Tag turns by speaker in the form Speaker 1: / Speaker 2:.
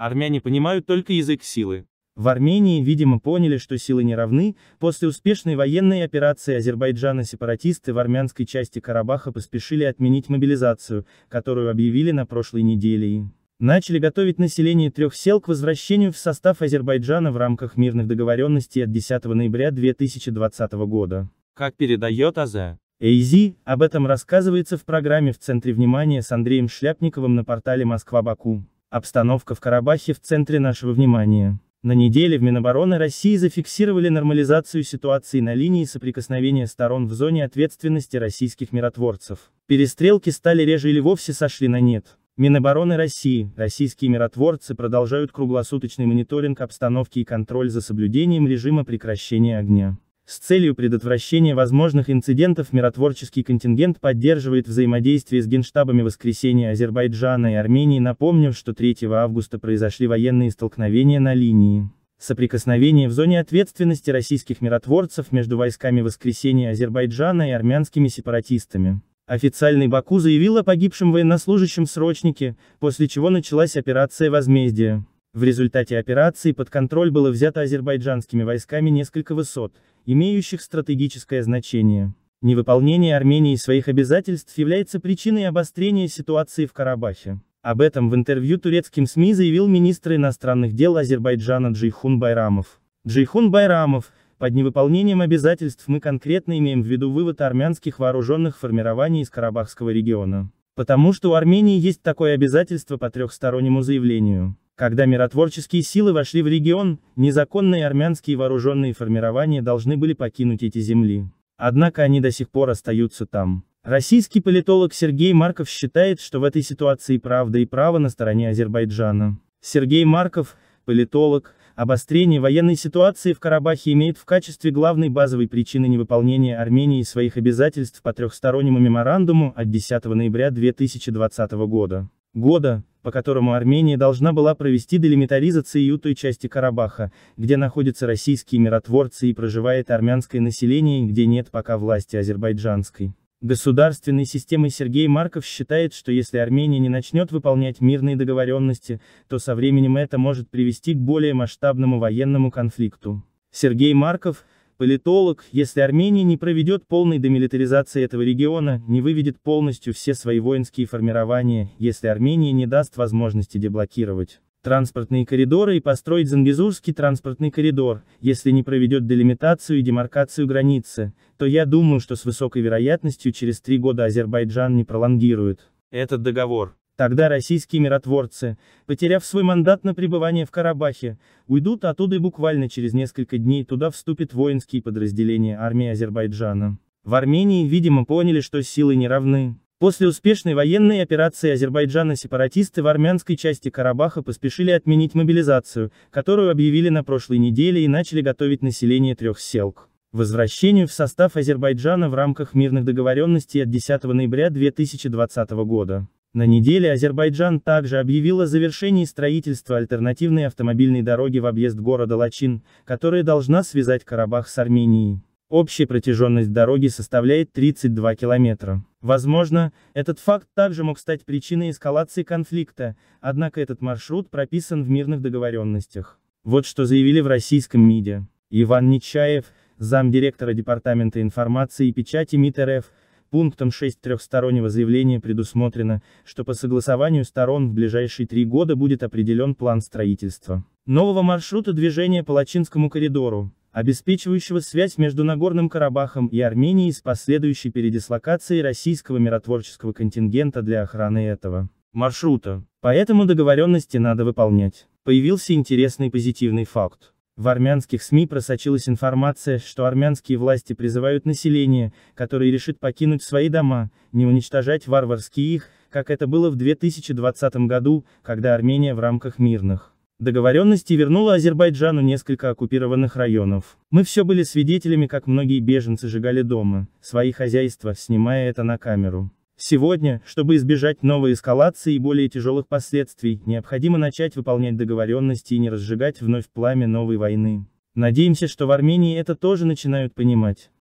Speaker 1: Армяне понимают только язык силы. В Армении, видимо, поняли, что силы не равны, после успешной военной операции Азербайджана сепаратисты в армянской части Карабаха поспешили отменить мобилизацию, которую объявили на прошлой неделе и начали готовить население трех сел к возвращению в состав Азербайджана в рамках мирных договоренностей от 10 ноября 2020 года. Как передает АЗ. Эйзи, об этом рассказывается в программе «В центре внимания» с Андреем Шляпниковым на портале Москва-Баку. Обстановка в Карабахе в центре нашего внимания. На неделе в Минобороны России зафиксировали нормализацию ситуации на линии соприкосновения сторон в зоне ответственности российских миротворцев. Перестрелки стали реже или вовсе сошли на нет. Минобороны России, российские миротворцы продолжают круглосуточный мониторинг обстановки и контроль за соблюдением режима прекращения огня. С целью предотвращения возможных инцидентов миротворческий контингент поддерживает взаимодействие с генштабами воскресения Азербайджана и Армении, напомнив, что 3 августа произошли военные столкновения на линии. Соприкосновение в зоне ответственности российских миротворцев между войсками воскресения Азербайджана и армянскими сепаратистами. Официальный Баку заявил о погибшем военнослужащем срочнике, после чего началась операция возмездия. В результате операции под контроль было взято азербайджанскими войсками несколько высот, имеющих стратегическое значение. Невыполнение Армении своих обязательств является причиной обострения ситуации в Карабахе. Об этом в интервью турецким СМИ заявил министр иностранных дел Азербайджана Джейхун Байрамов. Джейхун Байрамов, под невыполнением обязательств мы конкретно имеем в виду вывод армянских вооруженных формирований из Карабахского региона. Потому что у Армении есть такое обязательство по трехстороннему заявлению. Когда миротворческие силы вошли в регион, незаконные армянские вооруженные формирования должны были покинуть эти земли. Однако они до сих пор остаются там. Российский политолог Сергей Марков считает, что в этой ситуации правда и право на стороне Азербайджана. Сергей Марков, политолог, обострение военной ситуации в Карабахе имеет в качестве главной базовой причины невыполнения Армении своих обязательств по трехстороннему меморандуму от 10 ноября 2020 года года, по которому Армения должна была провести делимитаризацию той части Карабаха, где находятся российские миротворцы и проживает армянское население, где нет пока власти азербайджанской. Государственной системой Сергей Марков считает, что если Армения не начнет выполнять мирные договоренности, то со временем это может привести к более масштабному военному конфликту. Сергей Марков, Политолог, если Армения не проведет полной демилитаризации этого региона, не выведет полностью все свои воинские формирования, если Армения не даст возможности деблокировать транспортные коридоры и построить Зангизурский транспортный коридор, если не проведет делимитацию и демаркацию границы, то я думаю, что с высокой вероятностью через три года Азербайджан не пролонгирует этот договор. Тогда российские миротворцы, потеряв свой мандат на пребывание в Карабахе, уйдут оттуда и буквально через несколько дней туда вступят воинские подразделения армии Азербайджана. В Армении, видимо, поняли, что силы не равны. После успешной военной операции Азербайджана сепаратисты в армянской части Карабаха поспешили отменить мобилизацию, которую объявили на прошлой неделе и начали готовить население трех селк. Возвращению в состав Азербайджана в рамках мирных договоренностей от 10 ноября 2020 года. На неделе Азербайджан также объявил о завершении строительства альтернативной автомобильной дороги в объезд города Лачин, которая должна связать Карабах с Арменией. Общая протяженность дороги составляет 32 километра. Возможно, этот факт также мог стать причиной эскалации конфликта, однако этот маршрут прописан в мирных договоренностях. Вот что заявили в российском МИДе. Иван Нечаев, замдиректора Департамента информации и печати МИД РФ, Пунктом 6 трехстороннего заявления предусмотрено, что по согласованию сторон в ближайшие три года будет определен план строительства нового маршрута движения по Лачинскому коридору, обеспечивающего связь между Нагорным Карабахом и Арменией с последующей передислокацией российского миротворческого контингента для охраны этого маршрута. Поэтому договоренности надо выполнять. Появился интересный позитивный факт. В армянских СМИ просочилась информация, что армянские власти призывают население, которое решит покинуть свои дома, не уничтожать варварские их, как это было в 2020 году, когда Армения в рамках мирных договоренностей вернула Азербайджану несколько оккупированных районов. Мы все были свидетелями, как многие беженцы сжигали дома, свои хозяйства, снимая это на камеру. Сегодня, чтобы избежать новой эскалации и более тяжелых последствий, необходимо начать выполнять договоренности и не разжигать вновь пламя новой войны. Надеемся, что в Армении это тоже начинают понимать.